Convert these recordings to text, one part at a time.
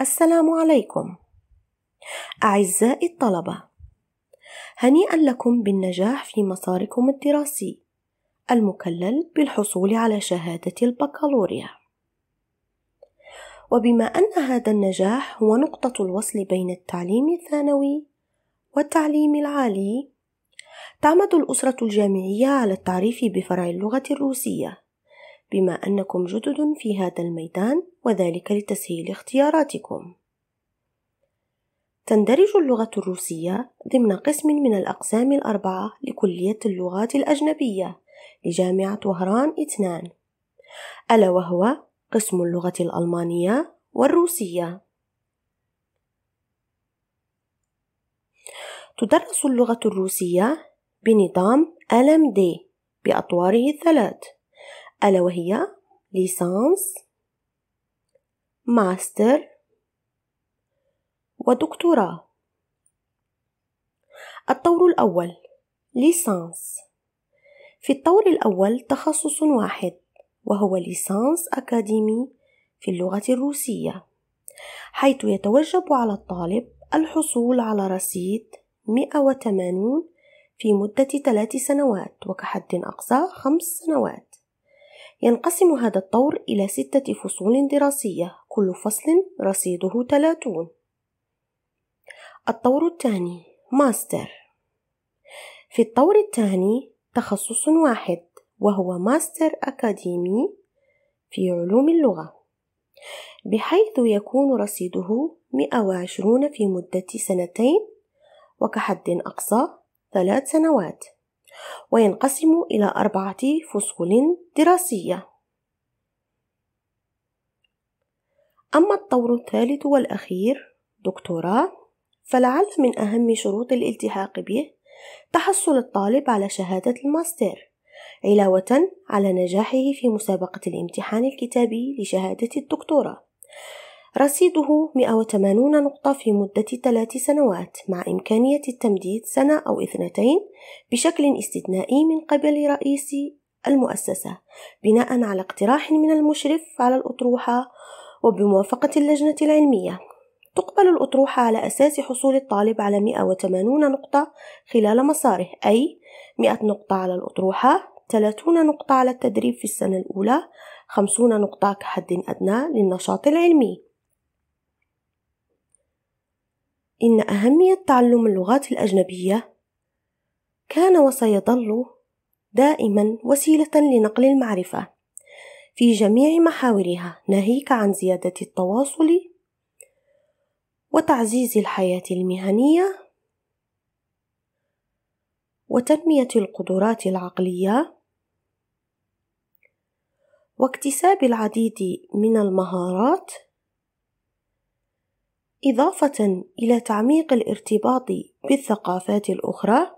السلام عليكم أعزائي الطلبة هنيئا لكم بالنجاح في مساركم الدراسي المكلل بالحصول على شهادة البكالوريا وبما أن هذا النجاح هو نقطة الوصل بين التعليم الثانوي والتعليم العالي تعمد الأسرة الجامعية على التعريف بفرع اللغة الروسية بما أنكم جدد في هذا الميدان وذلك لتسهيل اختياراتكم. تندرج اللغة الروسية ضمن قسم من الأقسام الأربعة لكلية اللغات الأجنبية لجامعة وهران اثنان، ألا وهو قسم اللغة الألمانية والروسية. تدرس اللغة الروسية بنظام LMD بأطواره الثلاث ألا وهي ليسانس ماستر ودكتوراه الطور الأول ليسانس في الطور الأول تخصص واحد وهو ليسانس أكاديمي في اللغة الروسية حيث يتوجب على الطالب الحصول على رصيد 180 في مدة ثلاث سنوات وكحد أقصى خمس سنوات ينقسم هذا الطور إلى ستة فصول دراسية كل فصل رصيده 30 الطور الثاني ماستر في الطور الثاني تخصص واحد وهو ماستر أكاديمي في علوم اللغة بحيث يكون رصيده 120 في مدة سنتين وكحد أقصى ثلاث سنوات وينقسم إلى أربعة فصول دراسية أما الطور الثالث والأخير دكتوراه فلعل من أهم شروط الالتحاق به تحصل الطالب على شهادة الماستر علاوة على نجاحه في مسابقة الامتحان الكتابي لشهادة الدكتوراه رصيده 180 نقطة في مدة ثلاث سنوات مع إمكانية التمديد سنة أو اثنتين بشكل استثنائي من قبل رئيس المؤسسة بناء على اقتراح من المشرف على الأطروحة وبموافقة اللجنة العلمية تقبل الأطروحة على أساس حصول الطالب على 180 نقطة خلال مساره أي 100 نقطة على الأطروحة 30 نقطة على التدريب في السنة الأولى 50 نقطة كحد أدنى للنشاط العلمي إن أهمية تعلم اللغات الأجنبية كان وسيظل دائما وسيلة لنقل المعرفة في جميع محاورها ناهيك عن زيادة التواصل وتعزيز الحياة المهنية وتنمية القدرات العقلية واكتساب العديد من المهارات إضافة إلى تعميق الارتباط بالثقافات الأخرى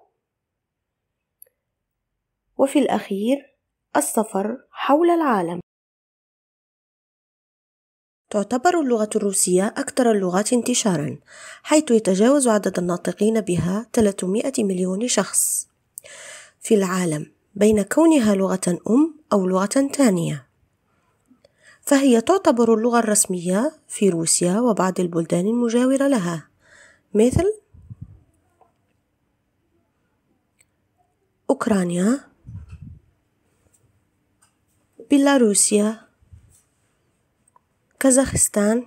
وفي الأخير السفر حول العالم تعتبر اللغة الروسية أكثر اللغات انتشارًا، حيث يتجاوز عدد الناطقين بها 300 مليون شخص في العالم، بين كونها لغة أم أو لغة ثانية. فهي تعتبر اللغة الرسمية في روسيا وبعض البلدان المجاورة لها مثل أوكرانيا بيلاروسيا كازاخستان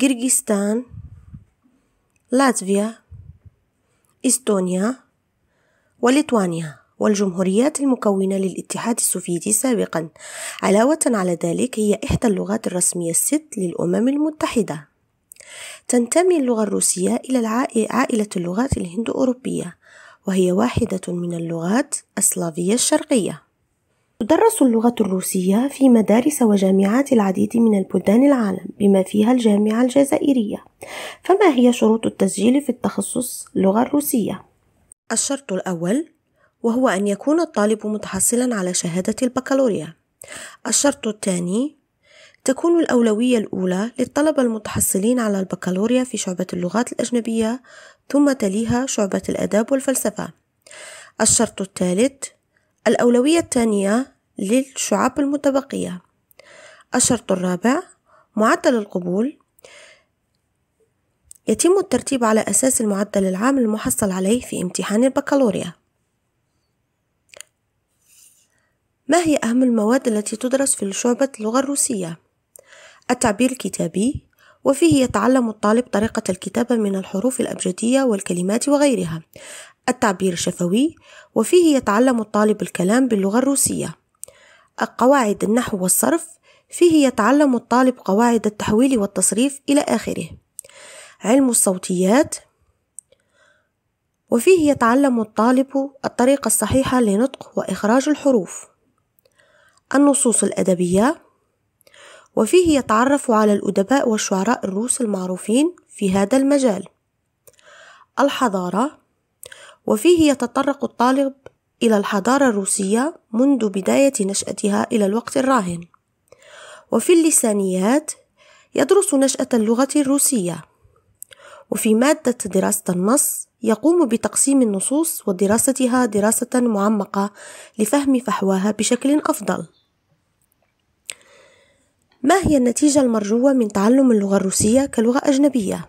كيرغيزستان لاتفيا إستونيا وليتوانيا والجمهوريات المكونة للاتحاد السوفيتي سابقا علاوة على ذلك هي إحدى اللغات الرسمية الست للأمم المتحدة تنتمي اللغة الروسية إلى عائلة اللغات الهند أوروبية وهي واحدة من اللغات السلافية الشرقية تدرس اللغة الروسية في مدارس وجامعات العديد من البلدان العالم بما فيها الجامعة الجزائرية فما هي شروط التسجيل في التخصص اللغة الروسية؟ الشرط الأول وهو أن يكون الطالب متحصلا على شهادة البكالوريا الشرط الثاني تكون الأولوية الأولى للطلبة المتحصلين على البكالوريا في شعبة اللغات الأجنبية ثم تليها شعبة الآداب والفلسفة الشرط الثالث الأولوية الثانية للشعب المتبقية الشرط الرابع معدل القبول يتم الترتيب على أساس المعدل العام المحصل عليه في امتحان البكالوريا ما هي أهم المواد التي تدرس في شعبة اللغة الروسية؟ التعبير الكتابي وفيه يتعلم الطالب طريقة الكتابة من الحروف الأبجدية والكلمات وغيرها التعبير الشفوي وفيه يتعلم الطالب الكلام باللغة الروسية القواعد النحو والصرف فيه يتعلم الطالب قواعد التحويل والتصريف إلى آخره علم الصوتيات وفيه يتعلم الطالب الطريقة الصحيحة لنطق وإخراج الحروف النصوص الأدبية وفيه يتعرف على الأدباء والشعراء الروس المعروفين في هذا المجال الحضارة وفيه يتطرق الطالب إلى الحضارة الروسية منذ بداية نشأتها إلى الوقت الراهن وفي اللسانيات يدرس نشأة اللغة الروسية وفي مادة دراسة النص يقوم بتقسيم النصوص ودراستها دراسة معمقة لفهم فحواها بشكل أفضل ما هي النتيجة المرجوة من تعلم اللغة الروسية كلغة أجنبية؟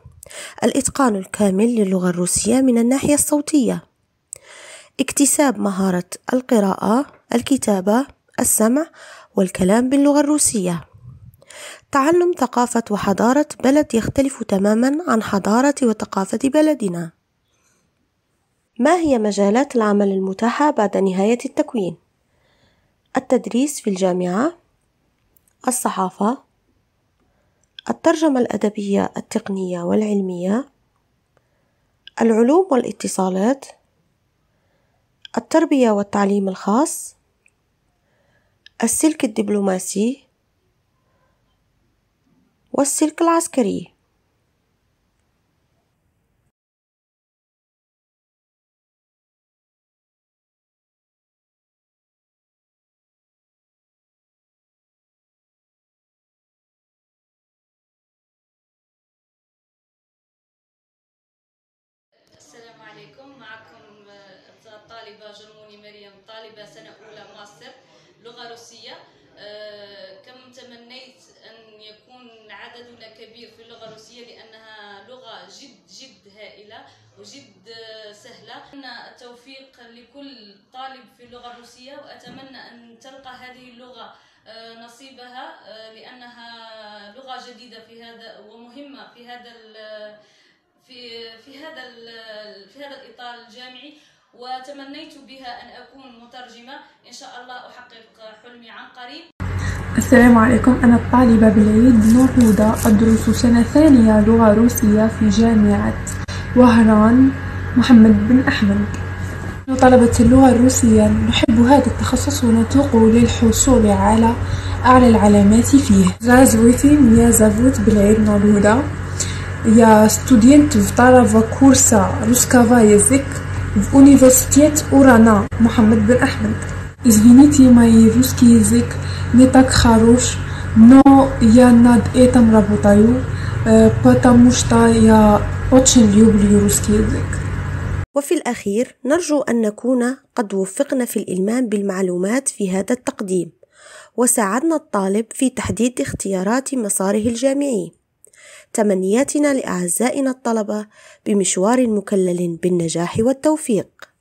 الإتقان الكامل للغة الروسية من الناحية الصوتية اكتساب مهارة القراءة، الكتابة، السمع والكلام باللغة الروسية تعلم ثقافة وحضارة بلد يختلف تماما عن حضارة وثقافة بلدنا ما هي مجالات العمل المتاحة بعد نهاية التكوين؟ التدريس في الجامعة الصحافة الترجمة الأدبية التقنية والعلمية العلوم والاتصالات التربية والتعليم الخاص السلك الدبلوماسي والسلك العسكري عليكم معكم الطالبة آه، جرموني مريم طالبة سنة أولى ماستر لغة روسية آه، كم تمنيت أن يكون عددنا كبير في اللغة الروسية لأنها لغة جد جد هائلة وجد آه، سهلة أتمنى التوفيق لكل طالب في اللغة الروسية وأتمنى أن تلقى هذه اللغة نصيبها لأنها لغة جديدة في هذا ومهمة في هذا في في هذا في هذا الاطار الجامعي وتمنيت بها ان اكون مترجمه ان شاء الله احقق حلمي عن قريب السلام عليكم أنا الطالبة بالعيد نور هدى أدرس سنة ثانية لغة روسية في جامعة وهران محمد بن أحمد طلبة اللغة الروسية نحب هذا التخصص ونتوق للحصول على أعلى العلامات فيه زازويتي ميا زافوت بالعيد نور يا ستودينت في طرف كورسا روسكافا يزيك في اونيفرسيتي اورانا محمد بن احمد ازفينيتي ماي روسكي يزيك نتاك خاروش نو يا ناد ايتام رابوتايو باتاموشتا يا اوتشن يوبلي روسكي يزيك وفي الأخير نرجو أن نكون قد وفقنا في الإلمام بالمعلومات في هذا التقديم وساعدنا الطالب في تحديد اختيارات مساره الجامعي تمنياتنا لأعزائنا الطلبة بمشوار مكلل بالنجاح والتوفيق